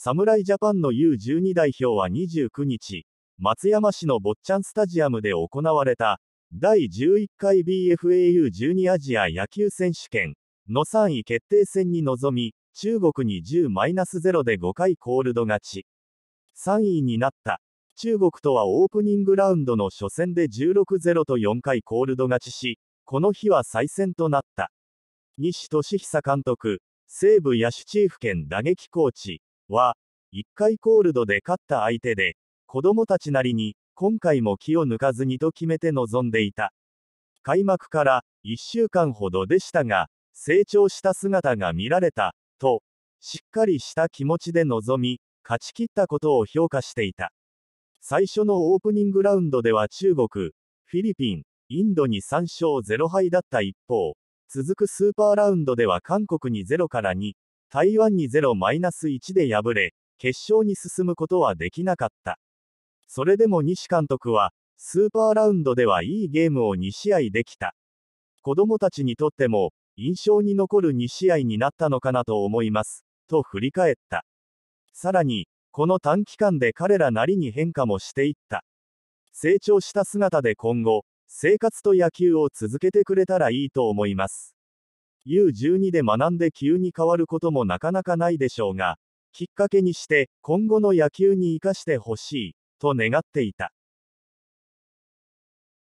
侍ジャパンの U12 代表は29日、松山市の坊ちゃんスタジアムで行われた、第11回 BFAU 1 2アジア野球選手権の3位決定戦に臨み、中国に10-0で5回コールド勝ち。3位になった。中国とはオープニングラウンドの初戦で16-0と4回コールド勝ちし、この日は再戦となった。西俊久監督、西部野手チーフ兼打撃コーチ、は、1回コールドで勝った相手で、子供たちなりに、今回も気を抜かずにと決めて臨んでいた。開幕から1週間ほどでしたが、成長した姿が見られた、と、しっかりした気持ちで臨み、勝ち切ったことを評価していた。最初のオープニングラウンドでは中国、フィリピン、インドに3勝0敗だった一方、続くスーパーラウンドでは韓国に0から2、台湾に0-1で敗れ、決勝に進むことはできなかった。それでも西監督は、スーパーラウンドではいいゲームを2試合できた。子供たちにとっても、印象に残る2試合になったのかなと思います、と振り返った。さらに、この短期間で彼らなりに変化もしていった。成長した姿で今後、生活と野球を続けてくれたらいいと思います。U12 で学んで急に変わることもなかなかないでしょうが、きっかけにして、今後の野球に生かしてほしい、と願っていた。